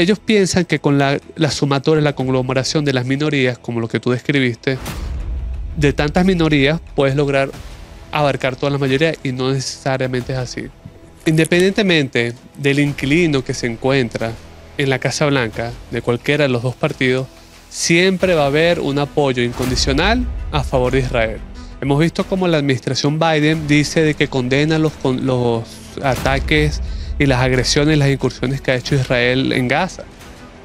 ellos piensan que con la, sumatoria, la conglomeración de las minorías, como lo que tú describiste, de tantas minorías puedes lograr abarcar toda la mayoría y no necesariamente es así. Independientemente del inquilino que se encuentra en la Casa Blanca de cualquiera de los dos partidos, siempre va a haber un apoyo incondicional a favor de Israel. Hemos visto cómo la administración Biden dice de que condena los, los ataques y las agresiones, las incursiones que ha hecho Israel en Gaza.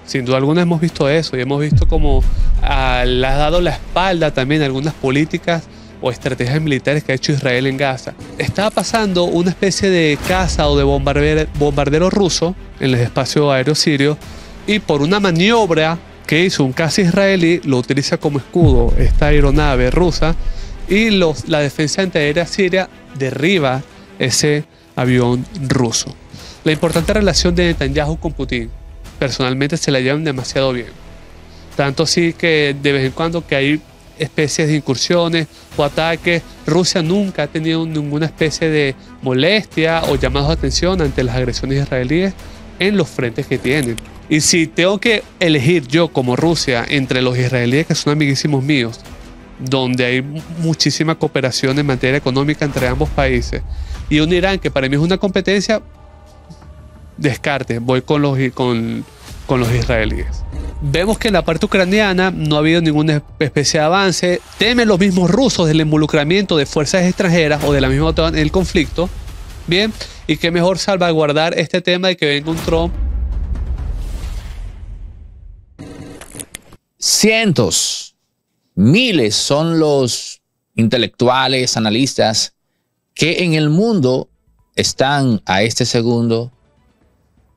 Sin duda alguna hemos visto eso y hemos visto como ah, le ha dado la espalda también a algunas políticas o estrategias militares que ha hecho Israel en Gaza. Estaba pasando una especie de caza o de bombardero, bombardero ruso en el espacio aéreo sirio y por una maniobra que hizo un caza israelí lo utiliza como escudo esta aeronave rusa y los, la defensa antiaérea siria derriba ese avión ruso. La importante relación de Netanyahu con Putin personalmente se la llevan demasiado bien. Tanto sí que de vez en cuando que hay especies de incursiones o ataques, Rusia nunca ha tenido ninguna especie de molestia o llamado de atención ante las agresiones israelíes en los frentes que tienen. Y si tengo que elegir yo como Rusia entre los israelíes que son amiguísimos míos, donde hay muchísima cooperación en materia económica entre ambos países, y un Irán que para mí es una competencia, descarte, voy con los, con, con los israelíes. Vemos que en la parte ucraniana no ha habido ningún especie de avance. Temen los mismos rusos del involucramiento de fuerzas extranjeras o de la misma OTAN en el conflicto. Bien, y qué mejor salvaguardar este tema de que venga un Trump. Cientos, miles son los intelectuales, analistas que en el mundo están a este segundo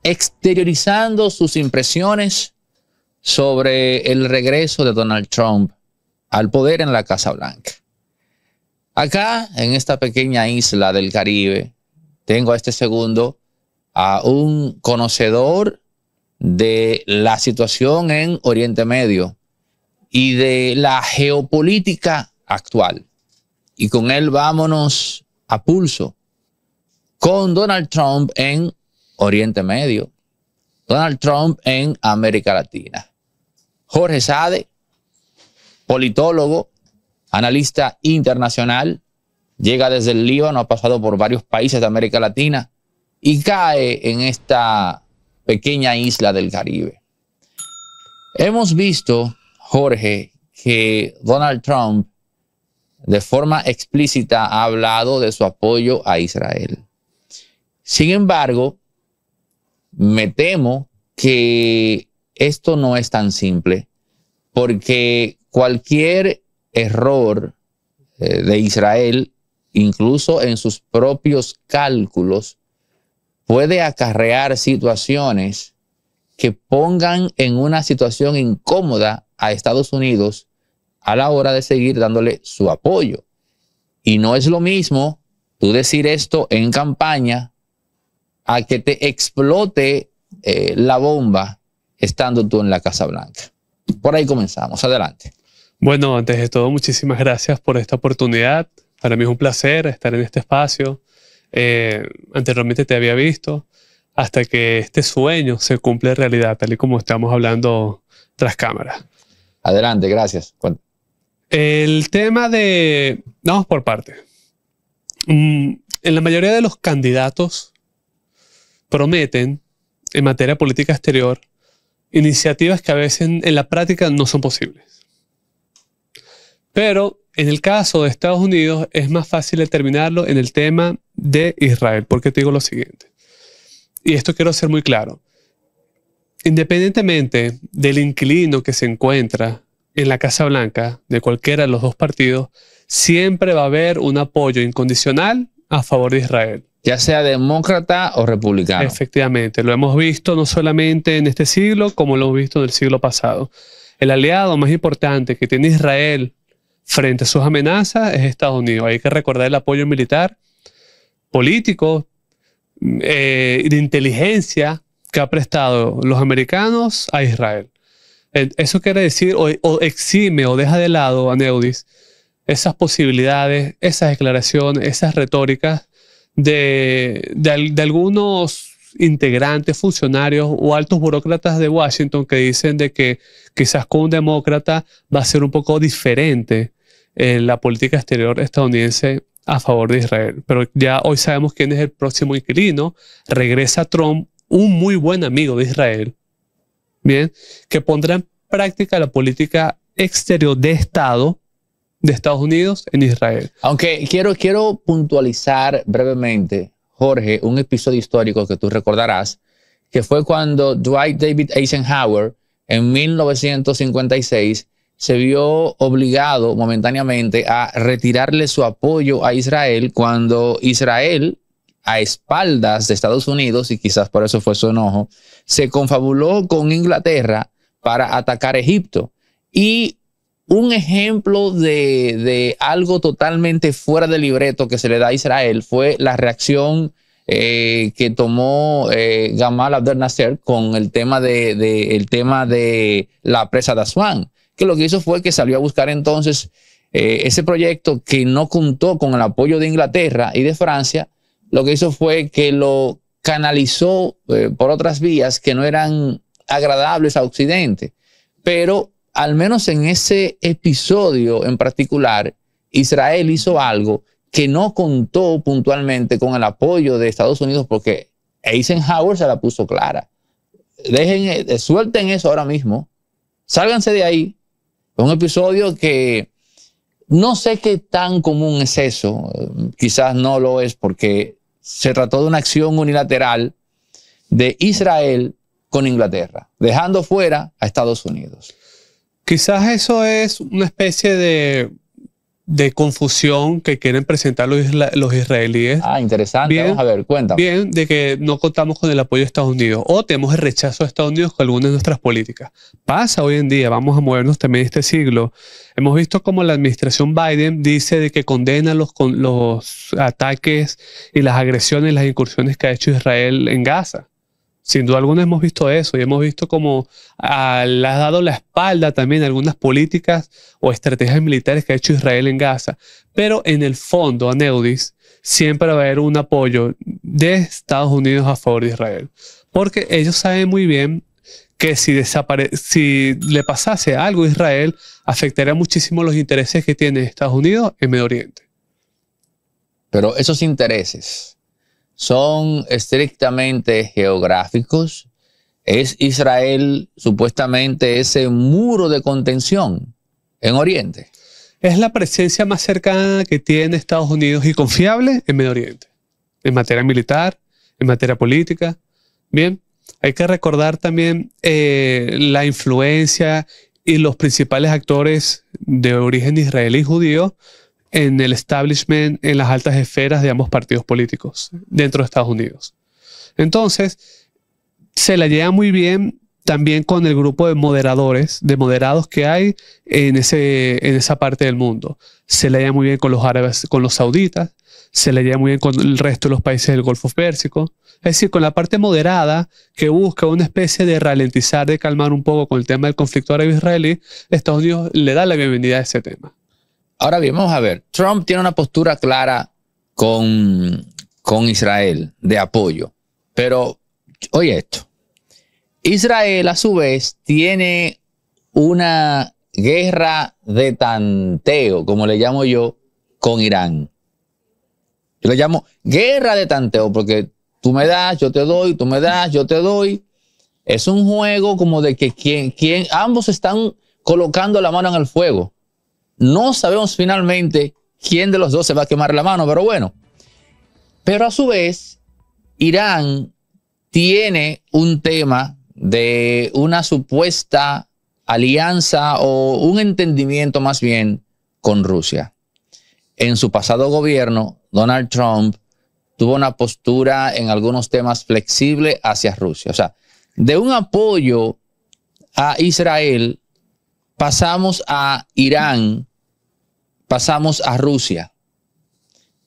exteriorizando sus impresiones sobre el regreso de Donald Trump al poder en la Casa Blanca. Acá, en esta pequeña isla del Caribe, tengo a este segundo a un conocedor de la situación en Oriente Medio y de la geopolítica actual. Y con él vámonos a pulso con Donald Trump en Oriente Medio, Donald Trump en América Latina. Jorge Sade, politólogo, analista internacional, llega desde el Líbano, ha pasado por varios países de América Latina y cae en esta pequeña isla del Caribe. Hemos visto, Jorge, que Donald Trump de forma explícita ha hablado de su apoyo a Israel. Sin embargo, me temo que esto no es tan simple, porque cualquier error eh, de Israel, incluso en sus propios cálculos, puede acarrear situaciones que pongan en una situación incómoda a Estados Unidos a la hora de seguir dándole su apoyo. Y no es lo mismo tú decir esto en campaña a que te explote eh, la bomba estando tú en la Casa Blanca. Por ahí comenzamos. Adelante. Bueno, antes de todo, muchísimas gracias por esta oportunidad. Para mí es un placer estar en este espacio. Eh, anteriormente te había visto hasta que este sueño se cumple en realidad, tal y como estamos hablando tras cámara. Adelante, gracias. El tema de... Vamos por parte. Mm, en la mayoría de los candidatos prometen en materia política exterior iniciativas que a veces en, la práctica no son posibles. Pero en el caso de Estados Unidos es más fácil determinarlo en el tema de Israel, porque te digo lo siguiente. Y esto quiero ser muy claro. Independientemente del inquilino que se encuentra en la Casa Blanca de cualquiera de los dos partidos, siempre va a haber un apoyo incondicional a favor de Israel ya sea demócrata o republicano. Efectivamente, lo hemos visto no solamente en este siglo, como lo hemos visto en el siglo pasado. El aliado más importante que tiene Israel frente a sus amenazas es Estados Unidos. Hay que recordar el apoyo militar, político, eh, de inteligencia que ha prestado los americanos a Israel. Eso quiere decir, o, exime o deja de lado a Neudis esas posibilidades, esas declaraciones, esas retóricas de, de, algunos integrantes, funcionarios o altos burócratas de Washington que dicen de que quizás con un demócrata va a ser un poco diferente la política exterior estadounidense a favor de Israel. Pero ya hoy sabemos quién es el próximo inquilino. Regresa Trump, un muy buen amigo de Israel, bien, que pondrá en práctica la política exterior de Estado de Estados Unidos en Israel. Aunque quiero, quiero puntualizar brevemente, Jorge, un episodio histórico que tú recordarás, que fue cuando Dwight David Eisenhower en 1956 se vio obligado momentáneamente a retirarle su apoyo a Israel cuando Israel, a espaldas de Estados Unidos, y quizás por eso fue su enojo, se confabuló con Inglaterra para atacar Egipto. Y un ejemplo de, de, algo totalmente fuera de libreto que se le da a Israel fue la reacción eh, que tomó eh, Gamal Abdel Nasser con el tema de, de, el tema de la presa de Aswan, que lo que hizo fue que salió a buscar entonces eh, ese proyecto que no contó con el apoyo de Inglaterra y de Francia, lo que hizo fue que lo canalizó por otras vías que no eran agradables a Occidente, pero al menos en ese episodio en particular, Israel hizo algo que no contó puntualmente con el apoyo de Estados Unidos porque Eisenhower se la puso clara. Dejen, eh, suelten eso ahora mismo. Sálganse de ahí. un episodio que no sé qué tan común es eso. Quizás no lo es porque se trató de una acción unilateral de Israel con Inglaterra, dejando fuera a Estados Unidos. Quizás eso es una especie de, confusión que quieren presentar los, israelíes. Ah, interesante. Vamos a ver, cuéntame. Bien, de que no contamos con el apoyo de Estados Unidos o tenemos el rechazo de Estados Unidos con algunas de nuestras políticas. Pasa hoy en día, vamos a movernos también este siglo. Hemos visto como la administración Biden dice de que condena los, los ataques y las agresiones, las incursiones que ha hecho Israel en Gaza. Sin duda alguna hemos visto eso y hemos visto cómo ah, le ha dado la espalda también a algunas políticas o estrategias militares que ha hecho Israel en Gaza. Pero en el fondo, a Neudis siempre va a haber un apoyo de Estados Unidos a favor de Israel. Porque ellos saben muy bien que si, si le pasase algo a Israel, afectaría muchísimo los intereses que tiene Estados Unidos en Medio Oriente. Pero esos intereses son estrictamente geográficos. Es Israel supuestamente ese muro de contención en Oriente. Es la presencia más cercana que tiene Estados Unidos y confiable en Medio Oriente, en materia militar, en materia política. Bien, hay que recordar también eh, la influencia y los principales actores de origen israelí y judío en el establishment, en las altas esferas de ambos partidos políticos dentro de Estados Unidos. Entonces, se la lleva muy bien también con el grupo de moderadores, de moderados que hay en, ese, en esa parte del mundo. Se la lleva muy bien con los árabes, con los sauditas, se la lleva muy bien con el resto de los países del Golfo Pérsico. Es decir, con la parte moderada que busca una especie de ralentizar, de calmar un poco con el tema del conflicto árabe-israelí, Estados Unidos le da la bienvenida a ese tema. Ahora bien, vamos a ver, Trump tiene una postura clara con, Israel de apoyo, pero oye esto, Israel a su vez tiene una guerra de tanteo, como le llamo yo, con Irán. Yo le llamo guerra de tanteo porque tú me das, yo te doy, tú me das, yo te doy. Es un juego como de que quien, quien, ambos están colocando la mano en el fuego. No sabemos finalmente quién de los dos se va a quemar la mano, pero bueno. Pero a su vez, Irán tiene un tema de una supuesta alianza o un entendimiento más bien con Rusia. En su pasado gobierno, Donald Trump tuvo una postura en algunos temas flexible hacia Rusia. O sea, de un apoyo a Israel pasamos a Irán, pasamos a Rusia.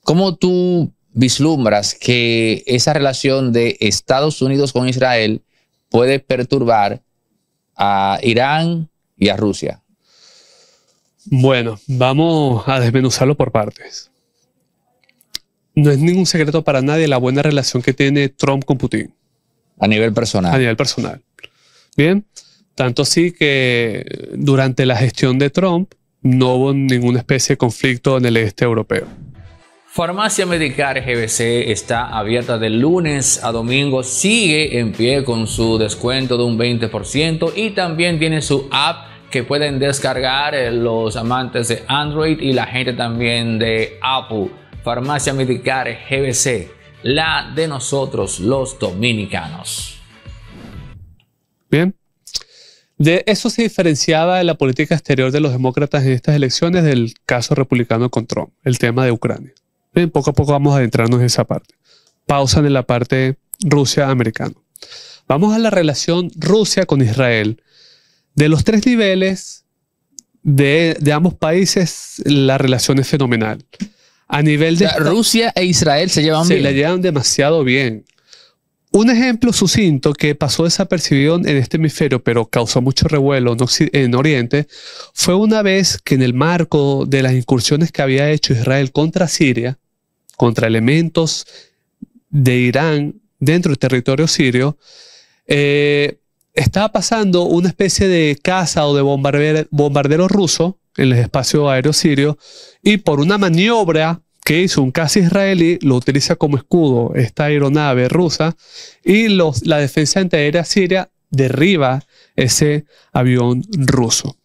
¿Cómo tú vislumbras que esa relación de Estados Unidos con Israel puede perturbar a Irán y a Rusia? Bueno, vamos a desmenuzarlo por partes. No es ningún secreto para nadie la buena relación que tiene Trump con Putin. A nivel personal. A nivel personal. Bien. Tanto así que durante la gestión de Trump no hubo ninguna especie de conflicto en el este europeo. Farmacia Medicar GBC está abierta de lunes a domingo, sigue en pie con su descuento de un 20% y también tiene su app que pueden descargar eh, los amantes de Android y la gente también de Apple. Farmacia Medicar GBC, la de nosotros los dominicanos. Bien, de eso se diferenciaba la política exterior de los demócratas en estas elecciones del caso republicano con Trump, el tema de Ucrania. Bien, poco a poco vamos a adentrarnos en esa parte. Pausa en la parte Rusia-americano. Vamos a la relación Rusia con Israel. De los tres niveles de, ambos países, la relación es fenomenal. A nivel de... Rusia e Israel se llevan bien. Se la llevan demasiado bien. Un ejemplo sucinto que pasó desapercibido en este hemisferio, pero causó mucho revuelo en, Oriente, fue una vez que en el marco de las incursiones que había hecho Israel contra Siria, contra elementos de Irán dentro del territorio sirio, eh, estaba pasando una especie de caza o de bombardero ruso en el espacio aéreo sirio y por una maniobra que hizo un caza israelí, lo utiliza como escudo esta aeronave rusa y la defensa antiaérea siria derriba ese avión ruso.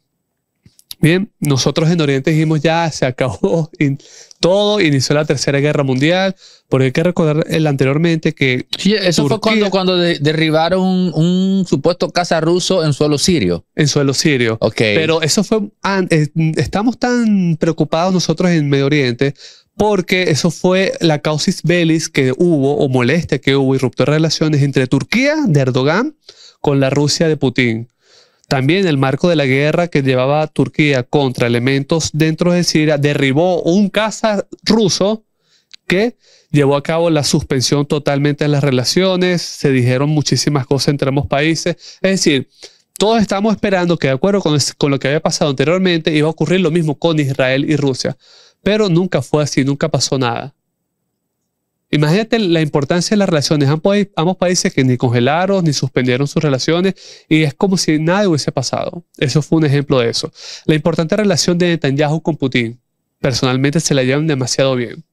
Bien, nosotros en Oriente dijimos ya se acabó todo, inició la Tercera Guerra Mundial, porque hay que recordar anteriormente que... Sí, eso fue cuando, cuando derribaron un, supuesto caza ruso en suelo sirio. En suelo sirio. Ok. Pero eso fue... Eh, estamos tan preocupados nosotros en Medio Oriente porque eso fue la causis belis que hubo o molestia que hubo y relaciones entre Turquía de Erdogan con la Rusia de Putin. También el marco de la guerra que llevaba Turquía contra elementos dentro de Siria derribó un caza ruso que llevó a cabo la suspensión totalmente de las relaciones, se dijeron muchísimas cosas entre ambos países. Es decir, todos estamos esperando que de acuerdo con lo que había pasado anteriormente iba a ocurrir lo mismo con Israel y Rusia. Pero nunca fue así, nunca pasó nada. Imagínate la importancia de las relaciones. Ambos países que ni congelaron ni suspendieron sus relaciones y es como si nada hubiese pasado. Eso fue un ejemplo de eso. La importante relación de Netanyahu con Putin. Personalmente se la llevan demasiado bien.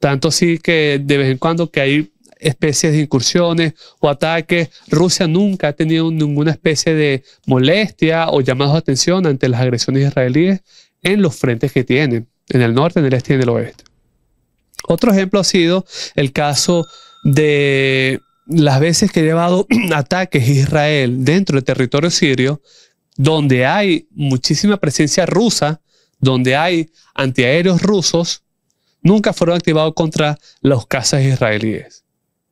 Tanto así que de vez en cuando que hay especies de incursiones o ataques, Rusia nunca ha tenido ninguna especie de molestia o llamado de atención ante las agresiones israelíes en los frentes que tienen en el norte, en el este y en el oeste. Otro ejemplo ha sido el caso de las veces que ha llevado ataques Israel dentro del territorio sirio, donde hay muchísima presencia rusa, donde hay antiaéreos rusos, nunca fueron activados contra los cazas israelíes.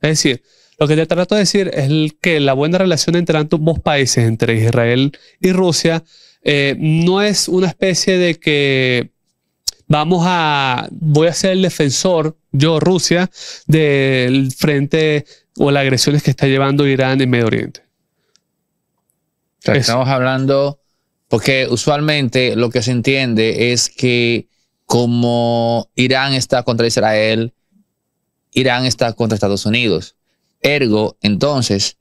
Es decir, lo que te trato de decir es que la buena relación entre ambos países, entre Israel y Rusia, eh, no es una especie de que Vamos a, voy a ser el defensor, yo, Rusia, del frente o las agresiones que está llevando Irán en Medio Oriente. estamos hablando, porque usualmente lo que se entiende es que como Irán está contra Israel, Irán está contra Estados Unidos. Ergo, entonces,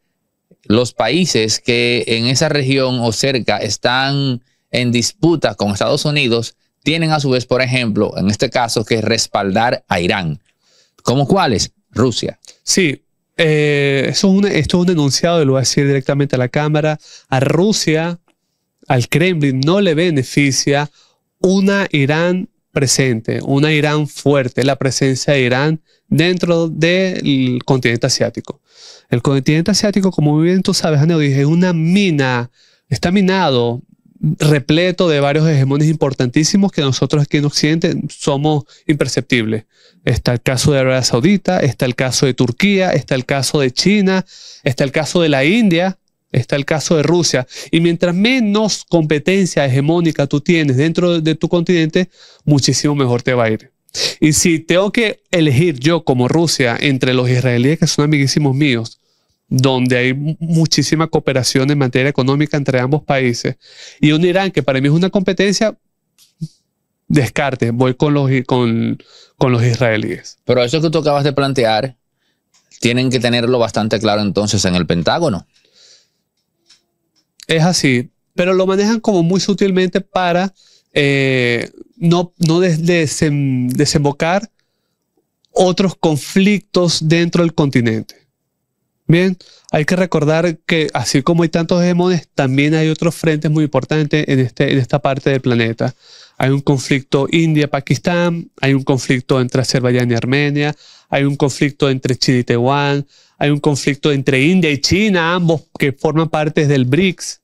los países que en esa región o cerca están en disputa con Estados Unidos tienen a su vez, por ejemplo, en este caso, que respaldar a Irán. ¿Cómo cuáles? Rusia. Sí, eso eh, esto es un enunciado, lo voy a decir directamente a la Cámara. A Rusia, al Kremlin, no le beneficia una Irán presente, una Irán fuerte, la presencia de Irán dentro del continente asiático. El continente asiático, como bien tú sabes, dije es una mina, está minado repleto de varios hegemones importantísimos que nosotros aquí en Occidente somos imperceptibles. Está el caso de Arabia Saudita, está el caso de Turquía, está el caso de China, está el caso de la India, está el caso de Rusia. Y mientras menos competencia hegemónica tú tienes dentro de tu continente, muchísimo mejor te va a ir. Y si tengo que elegir yo como Rusia entre los israelíes que son amiguísimos míos, donde hay muchísima cooperación en materia económica entre ambos países, y un Irán que para mí es una competencia, descarte, voy con los, con, con los israelíes. Pero eso que tú acabas de plantear, tienen que tenerlo bastante claro entonces en el Pentágono. Es así, pero lo manejan como muy sutilmente para eh, no, no desembocar otros conflictos dentro del continente. Bien, hay que recordar que así como hay tantos demonios, también hay otros frentes muy importantes en, este, en esta parte del planeta. Hay un conflicto India-Pakistán, hay un conflicto entre Azerbaiyán y Armenia, hay un conflicto entre Chile y Taiwán, hay un conflicto entre India y China, ambos que forman parte del BRICS,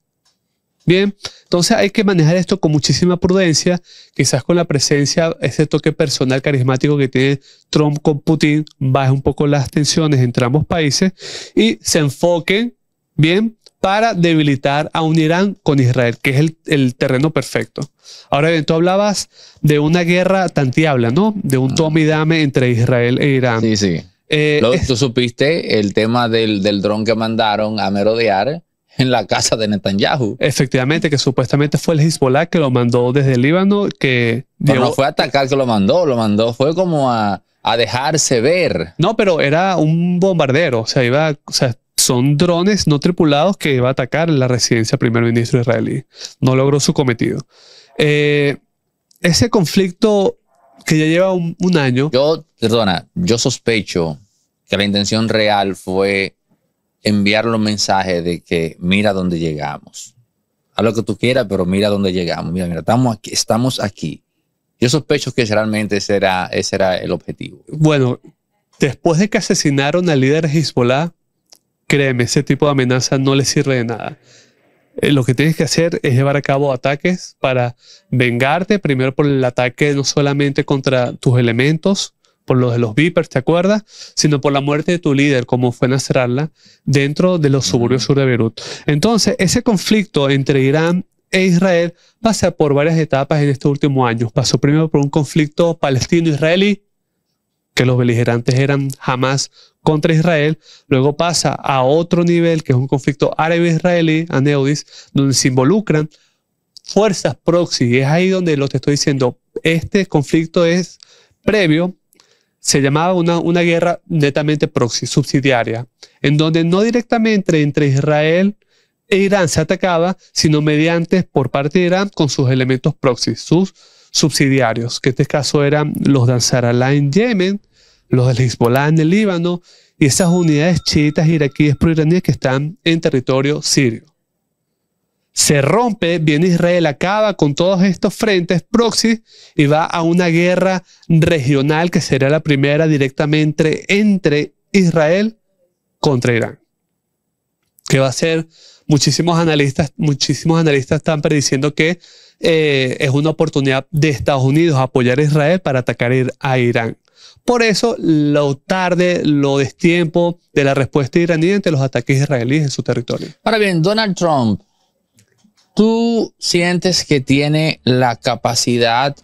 Bien, entonces hay que manejar esto con muchísima prudencia, quizás con la presencia, ese toque personal carismático que tiene Trump con Putin, baja un poco las tensiones entre ambos países y se enfoque bien, para debilitar a un Irán con Israel, que es el, terreno perfecto. Ahora bien, tú hablabas de una guerra diabla, ¿no? De un ah. tome y dame entre Israel e Irán. Sí, sí. Eh, tú supiste el tema del, del dron que mandaron a merodear en la casa de Netanyahu. Efectivamente, que supuestamente fue el Hezbollah que lo mandó desde el Líbano, que... no fue a atacar que lo mandó, lo mandó, fue como a, dejarse ver. No, pero era un bombardero, o sea, iba, sea, son drones no tripulados que iba a atacar la residencia del primer ministro israelí. No logró su cometido. Eh, ese conflicto que ya lleva un año... Yo, perdona, yo sospecho que la intención real fue enviar los mensajes de que mira dónde llegamos. A lo que tú quieras, pero mira dónde llegamos. Mira, mira, estamos aquí. Estamos aquí. Yo sospecho que realmente será. ese era el objetivo. Bueno, después de que asesinaron al líder Hezbollah, créeme, ese tipo de amenaza no le sirve de nada. Eh, lo que tienes que hacer es llevar a cabo ataques para vengarte, primero por el ataque no solamente contra tus elementos, por lo de los Vipers, ¿te acuerdas? Sino por la muerte de tu líder, como fue nacerarla dentro de los suburbios sur de Beirut. Entonces, ese conflicto entre Irán e Israel pasa por varias etapas en estos últimos años. Pasó primero por un conflicto palestino-israelí, que los beligerantes eran jamás contra Israel, luego pasa a otro nivel, que es un conflicto árabe-israelí, aneudis, donde se involucran fuerzas proxy. Y es ahí donde lo te estoy diciendo, este conflicto es previo se llamaba una, una guerra netamente proxy, subsidiaria, en donde no directamente entre Israel e Irán se atacaba, sino mediante por parte de Irán con sus elementos proxy, sus subsidiarios, que en este caso eran los de Ansarallah en Yemen, los de Hezbollah en el Líbano y esas unidades chiitas iraquíes proiraníes que están en territorio sirio se rompe, viene Israel, acaba con todos estos frentes proxy y va a una guerra regional que será la primera directamente entre Israel contra Irán. Que va a ser, muchísimos analistas, muchísimos analistas están prediciendo que eh, es una oportunidad de Estados Unidos apoyar a Israel para atacar a Irán. Por eso, lo tarde, lo destiempo de la respuesta iraní ante los ataques israelíes en su territorio. Ahora bien, Donald Trump ¿Tú sientes que tiene la capacidad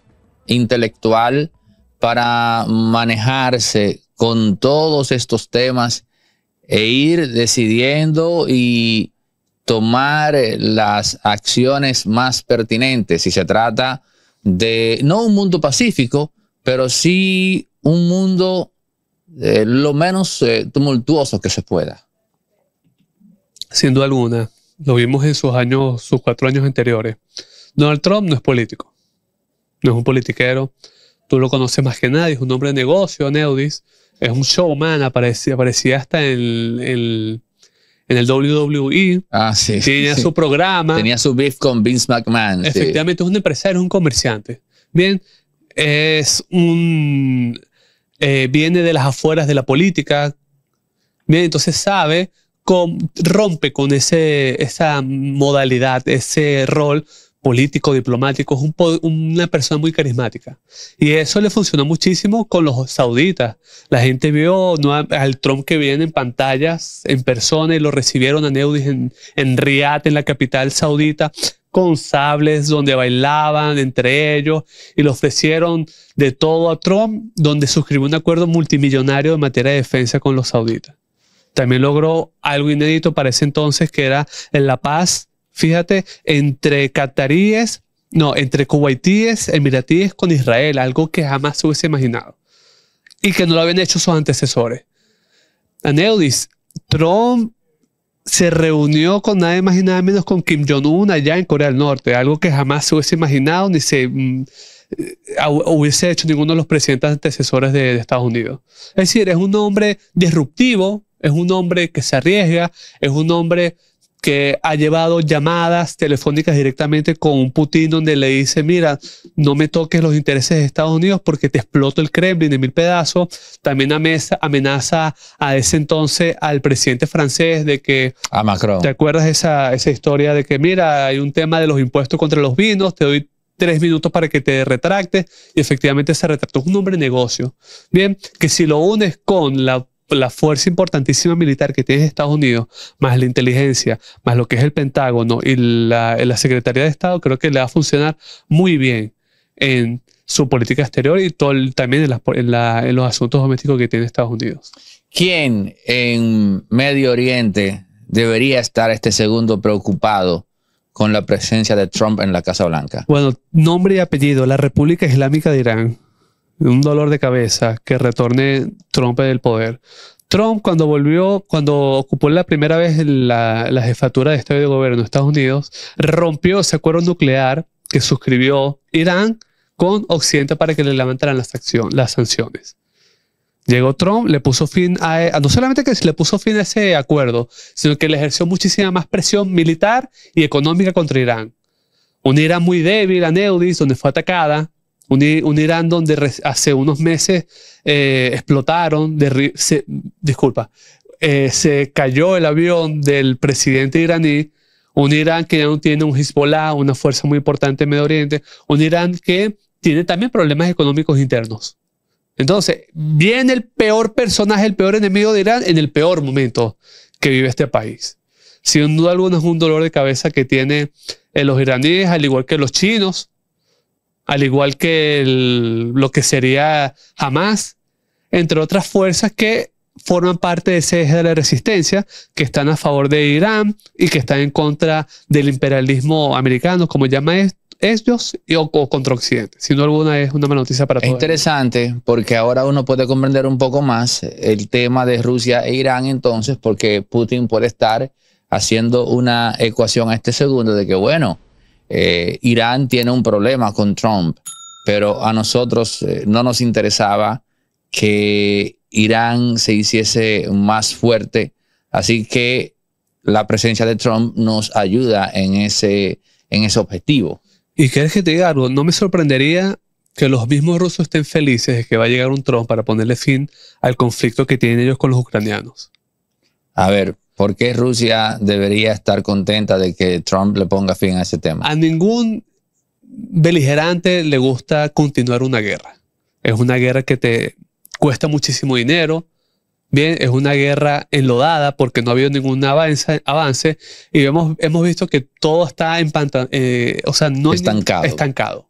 intelectual para manejarse con todos estos temas e ir decidiendo y tomar eh, las acciones más pertinentes si se trata de no un mundo pacífico, pero sí un mundo eh, lo menos eh, tumultuoso que se pueda? Sin duda alguna lo vimos en sus años, sus cuatro años anteriores. Donald Trump no es político, no es un politiquero, tú lo conoces más que nadie, es un hombre de negocio, Neudis, es un showman, aparecía, hasta en, el WWE. Ah, sí. Tenía su programa. Tenía su beef con Vince McMahon. Efectivamente, es un empresario, es un comerciante. Bien, es un. Eh, viene de las afueras de la política. Bien, entonces sabe rompe con ese, esa modalidad, ese rol político, diplomático, es una persona muy carismática. Y eso le funcionó muchísimo con los sauditas. La gente vio al Trump que viene en pantallas, en persona, y lo recibieron a Neudis en, en Riyadh, en la capital saudita, con sables donde bailaban entre ellos y lo ofrecieron de todo a Trump, donde suscribió un acuerdo multimillonario en materia de defensa con los sauditas. También logró algo inédito para ese entonces, que era en La Paz, fíjate, entre cataríes, no, entre kuwaitíes, emiratíes con Israel, algo que jamás se hubiese imaginado y que no lo habían hecho sus antecesores. Aneudis, Trump se reunió con nada más y nada menos con Kim Jong-un allá en Corea del Norte, algo que jamás se hubiese imaginado ni se mm, eh, hubiese hecho ninguno de los presidentes antecesores de, de, Estados Unidos. Es decir, es un hombre disruptivo, es un hombre que se arriesga, es un hombre que ha llevado llamadas telefónicas directamente con Putin donde le dice, mira, no me toques los intereses de Estados Unidos porque te exploto el Kremlin en mil pedazos. También amenaza, a ese entonces al presidente francés de que... A Macron. ¿Te acuerdas esa, historia de que, mira, hay un tema de los impuestos contra los vinos, te doy tres minutos para que te retractes y efectivamente se retractó. Es un hombre de negocio. Bien, que si lo unes con la la fuerza importantísima militar que tiene Estados Unidos, más la inteligencia, más lo que es el Pentágono y la, Secretaría de Estado, creo que le va a funcionar muy bien en su política exterior y también en, en, los asuntos domésticos que tiene Estados Unidos. ¿Quién en Medio Oriente debería estar este segundo preocupado con la presencia de Trump en la Casa Blanca? Bueno, nombre y apellido, la República Islámica de Irán un dolor de cabeza que retorne Trump del poder. Trump cuando volvió, cuando ocupó la primera vez la, la jefatura de Estado de Gobierno de Estados Unidos, rompió ese acuerdo nuclear que suscribió Irán con Occidente para que le levantaran las, sanciones. Llegó Trump, le puso fin a, e, no solamente que le puso fin a ese acuerdo, sino que le ejerció muchísima más presión militar y económica contra Irán. Un Irán muy débil, a Neudis, donde fue atacada, un, Irán donde hace unos meses eh, explotaron, disculpa, eh, se cayó el avión del presidente iraní, un Irán que ya no tiene un Hezbollah, una fuerza muy importante en Medio Oriente, un Irán que tiene también problemas económicos internos. Entonces, viene el peor personaje, el peor enemigo de Irán en el peor momento que vive este país. Sin duda alguna es un dolor de cabeza que tienen eh, los iraníes, al igual que los chinos, al igual que lo que sería Hamas, entre otras fuerzas que forman parte de ese eje de la resistencia, que están a favor de Irán y que están en contra del imperialismo americano, como llama ellos, y, o, contra Occidente. Si no, alguna es una mala noticia para todos. interesante porque ahora uno puede comprender un poco más el tema de Rusia e Irán entonces, porque Putin puede estar haciendo una ecuación a este segundo de que, bueno, eh, Irán tiene un problema con Trump, pero a nosotros eh, no nos interesaba que Irán se hiciese más fuerte. Así que la presencia de Trump nos ayuda en ese, en ese objetivo. Y quieres que te diga algo, no me sorprendería que los mismos rusos estén felices de que va a llegar un Trump para ponerle fin al conflicto que tienen ellos con los ucranianos. A ver, ¿Por qué Rusia debería estar contenta de que Trump le ponga fin a ese tema? A ningún beligerante le gusta continuar una guerra. Es una guerra que te cuesta muchísimo dinero. Bien, es una guerra enlodada porque no ha habido ningún avance, avance y hemos, hemos visto que todo está en pantalla, eh, o sea, no estancado. estancado.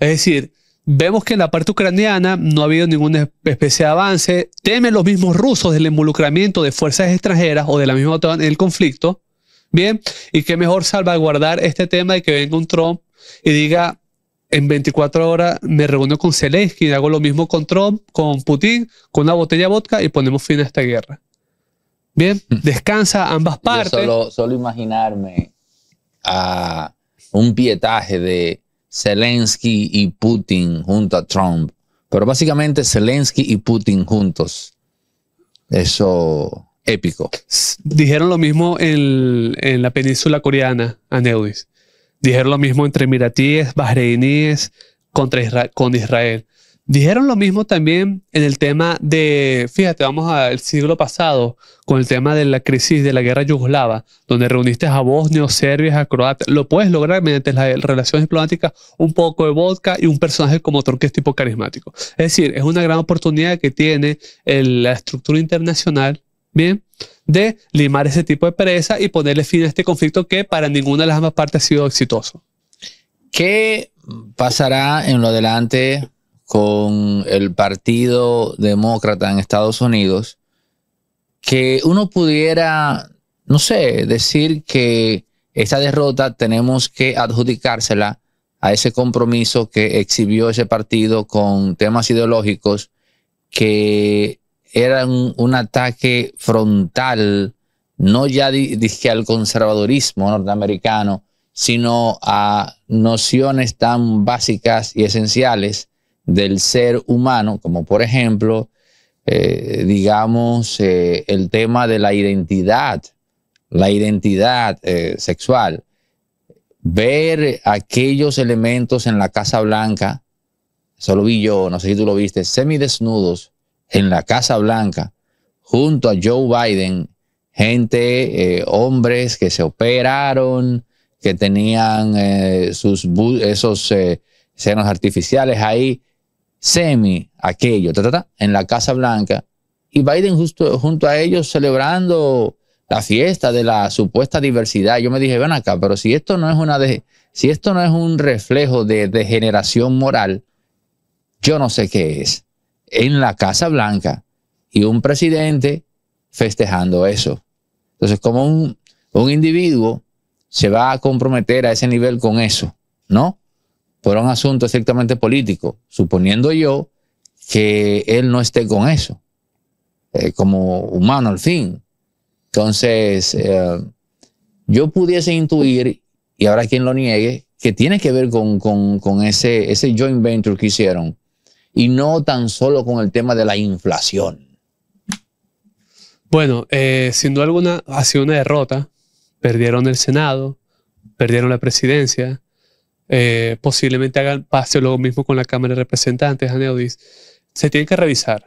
Es decir, Vemos que en la parte ucraniana no ha habido ninguna especie de avance. Temen los mismos rusos del involucramiento de fuerzas extranjeras o de la misma OTAN en el conflicto. Bien, y qué mejor salvaguardar este tema de que venga un Trump y diga en 24 horas me reúno con Zelensky y hago lo mismo con Trump, con Putin, con una botella de vodka y ponemos fin a esta guerra. Bien, hmm. descansa ambas partes. solo, solo imaginarme a un pietaje de Zelensky y Putin junto a Trump. Pero básicamente Zelensky y Putin juntos. Eso épico. Dijeron lo mismo en, la península coreana, Aneudis. Dijeron lo mismo entre miratíes, bahreiníes contra con Israel. Dijeron lo mismo también en el tema de, fíjate, vamos al siglo pasado, con el tema de la crisis de la guerra yugoslava, donde reuniste a bosnios, serbios, a croatas. Lo puedes lograr mediante las relaciones diplomáticas, un poco de vodka y un personaje como Trump tipo carismático. Es decir, es una gran oportunidad que tiene la estructura internacional, ¿bien? De limar ese tipo de pereza y ponerle fin a este conflicto que para ninguna de las ambas partes ha sido exitoso. ¿Qué pasará en lo adelante con el Partido Demócrata en Estados Unidos, que uno pudiera, no sé, decir que esta derrota tenemos que adjudicársela a ese compromiso que exhibió ese partido con temas ideológicos que eran un, ataque frontal, no ya dije al conservadurismo norteamericano, sino a nociones tan básicas y esenciales del ser humano, como por ejemplo, eh, digamos, eh, el tema de la identidad, la identidad eh, sexual. Ver aquellos elementos en la Casa Blanca, eso lo vi yo, no sé si tú lo viste, semidesnudos en la Casa Blanca, junto a Joe Biden, gente, hombres que se operaron, que tenían sus esos senos artificiales ahí, Semi, aquello, en la Casa Blanca. Y Biden justo junto a ellos celebrando la fiesta de la supuesta diversidad. Yo me dije, ven acá, pero si esto no es una de, si esto no es un reflejo de degeneración moral, yo no sé qué es. En la Casa Blanca y un presidente festejando eso. Entonces, como un, un individuo se va a comprometer a ese nivel con eso, ¿no? por un asunto exactamente político, suponiendo yo que él no esté con eso, eh, como humano al fin. Entonces, eh, yo pudiese intuir, y ahora quien lo niegue, que tiene que ver con, ese, joint venture que hicieron, y no tan solo con el tema de la inflación. Bueno, eh, sin duda alguna ha sido una derrota. Perdieron el Senado, perdieron la presidencia, eh, posiblemente hagan, paseo lo mismo con la Cámara de Representantes, Aneudis, se tiene que revisar.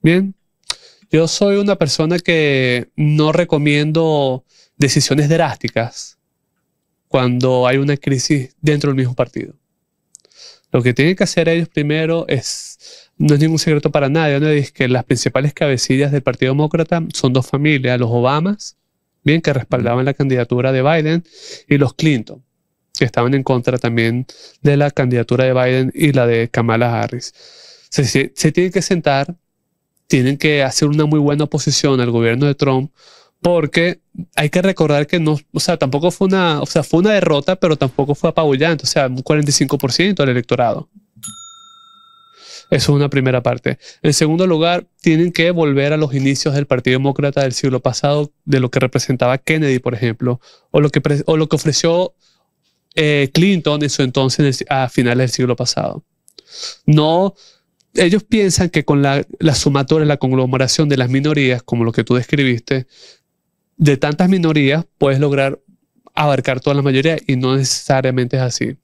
Bien, yo soy una persona que no recomiendo decisiones drásticas cuando hay una crisis dentro del mismo partido. Lo que tienen que hacer ellos primero es, no es ningún secreto para nadie, ¿no? es que las principales cabecillas del Partido Demócrata son dos familias, los Obamas, bien, que respaldaban la candidatura de Biden, y los Clinton, estaban en contra también de la candidatura de Biden y la de Kamala Harris. Se, tienen que sentar, tienen que hacer una muy buena oposición al gobierno de Trump, porque hay que recordar que no, o sea, tampoco fue una, o sea, fue una derrota, pero tampoco fue apabullante, o sea, un 45% del electorado. Eso es una primera parte. En segundo lugar, tienen que volver a los inicios del Partido Demócrata del siglo pasado, de lo que representaba Kennedy, por ejemplo, o lo que, o lo que ofreció eh, Clinton en su entonces a finales del siglo pasado. No, ellos piensan que con la, la sumatoria, la conglomeración de las minorías, como lo que tú describiste, de tantas minorías puedes lograr abarcar toda la mayoría y no necesariamente es así.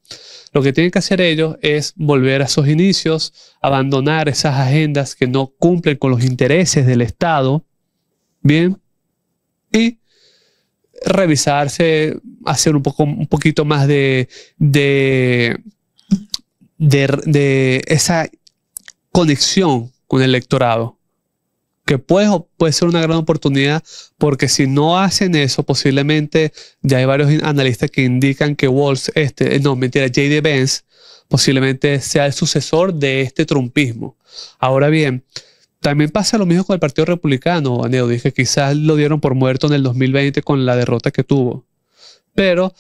Lo que tienen que hacer ellos es volver a sus inicios, abandonar esas agendas que no cumplen con los intereses del Estado, ¿bien? Y revisarse, hacer un, poco, un poquito más de, de, esa conexión con el electorado que puede, puede ser una gran oportunidad, porque si no hacen eso, posiblemente ya hay varios analistas que indican que Walls, este, eh, no, mentira, J.D. Benz posiblemente sea el sucesor de este trumpismo. Ahora bien, también pasa lo mismo con el Partido Republicano, Dije que quizás lo dieron por muerto en el 2020 con la derrota que tuvo. Pero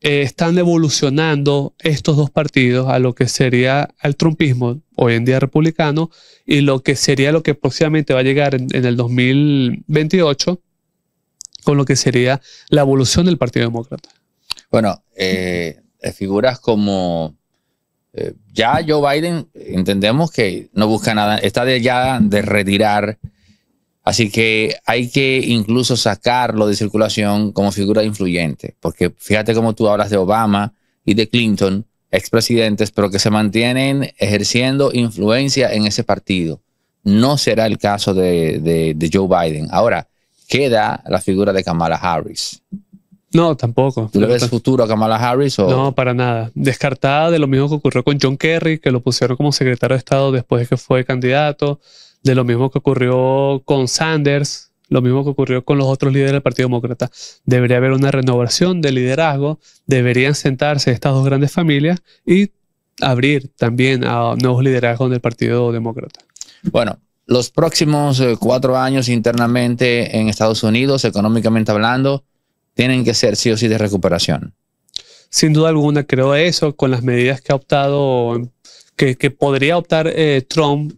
eh, están evolucionando estos dos partidos a lo que sería el trumpismo, hoy en día republicano, y lo que sería lo que próximamente va a llegar en, el 2028, con lo que sería la evolución del Partido Demócrata. Bueno, eh, eh, figuras como ya Joe Biden entendemos que no busca nada, está de ya de retirar. Así que hay que incluso sacarlo de circulación como figura influyente, porque fíjate cómo tú hablas de Obama y de Clinton, expresidentes, pero que se mantienen ejerciendo influencia en ese partido. No será el caso de, de Joe Biden. Ahora, queda la figura de Kamala Harris. No, tampoco. le ves futuro a Kamala Harris? ¿o? No, para nada. Descartada de lo mismo que ocurrió con John Kerry, que lo pusieron como secretario de Estado después de que fue candidato, de lo mismo que ocurrió con Sanders, lo mismo que ocurrió con los otros líderes del Partido Demócrata. Debería haber una renovación de liderazgo, deberían sentarse estas dos grandes familias y abrir también a nuevos liderazgos del Partido Demócrata. Bueno, los próximos eh, cuatro años internamente en Estados Unidos, económicamente hablando, tienen que ser sí o sí de recuperación. Sin duda alguna, creo eso, con las medidas que ha optado, que, podría optar eh, Trump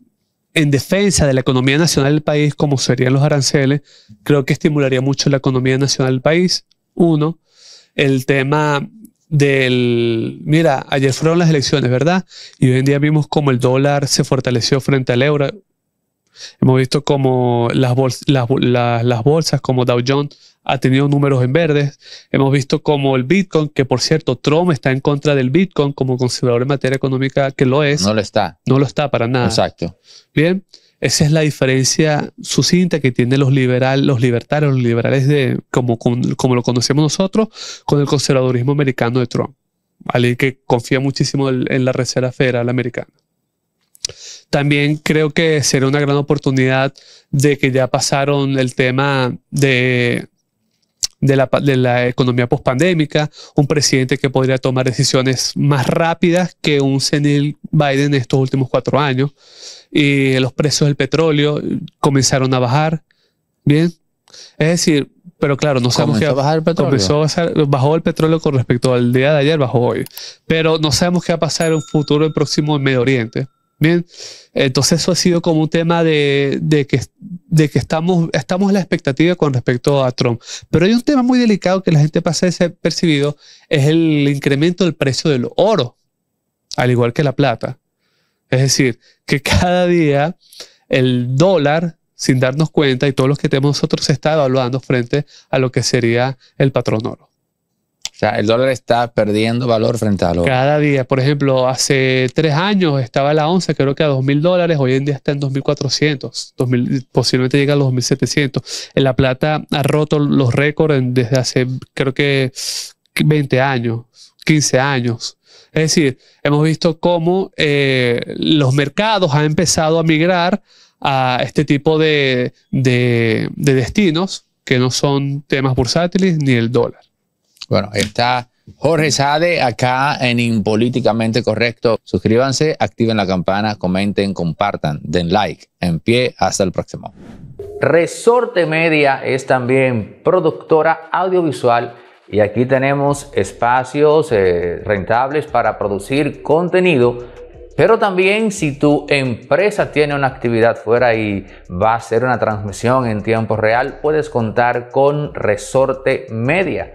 en defensa de la economía nacional del país, como serían los aranceles, creo que estimularía mucho la economía nacional del país. Uno, el tema del, mira, ayer fueron las elecciones, ¿verdad? Y hoy en día vimos como el dólar se fortaleció frente al euro. Hemos visto como las bolsas como Dow Jones ha tenido números en verdes. Hemos visto como el Bitcoin, que por cierto, Trump está en contra del Bitcoin como conservador en materia económica, que lo es. No lo está. No lo está para nada. Exacto. Bien, esa es la diferencia sucinta que tienen los, liberales, los libertarios, los liberales de, como, como lo conocemos nosotros, con el conservadurismo americano de Trump. Alguien que confía muchísimo en la Reserva Federal Americana. También creo que será una gran oportunidad de que ya pasaron el tema de de la, de la economía pospandémica, un presidente que podría tomar decisiones más rápidas que un senil Biden en estos últimos cuatro años. Y los precios del petróleo eh, comenzaron a bajar. Bien. Es decir, pero claro, no sabemos qué va a bajar el petróleo. Comenzó a bajó el petróleo con respecto al día de ayer, bajó hoy. Pero no sabemos qué va a pasar en un futuro próximo en Medio Oriente. Bien, entonces eso ha sido como un tema de, que, estamos, en la expectativa con respecto a Trump. Pero hay un tema muy delicado que la gente pasa desapercibido, es el incremento del precio del oro, al igual que la plata. Es decir, que cada día el dólar, sin darnos cuenta, y todos los que tenemos nosotros, se está evaluando frente a lo que sería el patrón oro. O sea, el dólar está perdiendo valor frente al oro. Cada día. Por ejemplo, hace tres años estaba la onza, creo que a 2.000 mil dólares. Hoy en día está en 2.400. 2000, posiblemente llega a los 2.700. La plata ha roto los récords desde hace, creo que 20 años, 15 años. Es decir, hemos visto cómo eh, los mercados han empezado a migrar a este tipo de destinos que no son temas bursátiles ni el dólar. Bueno, está Jorge Sade acá en Impolíticamente Correcto. Suscríbanse, activen la campana, comenten, compartan, den like. En pie, hasta el próximo. Resorte Media es también productora audiovisual y aquí tenemos espacios eh, rentables para producir contenido. Pero también si tu empresa tiene una actividad fuera y va a hacer una transmisión en tiempo real, puedes contar con Resorte Media.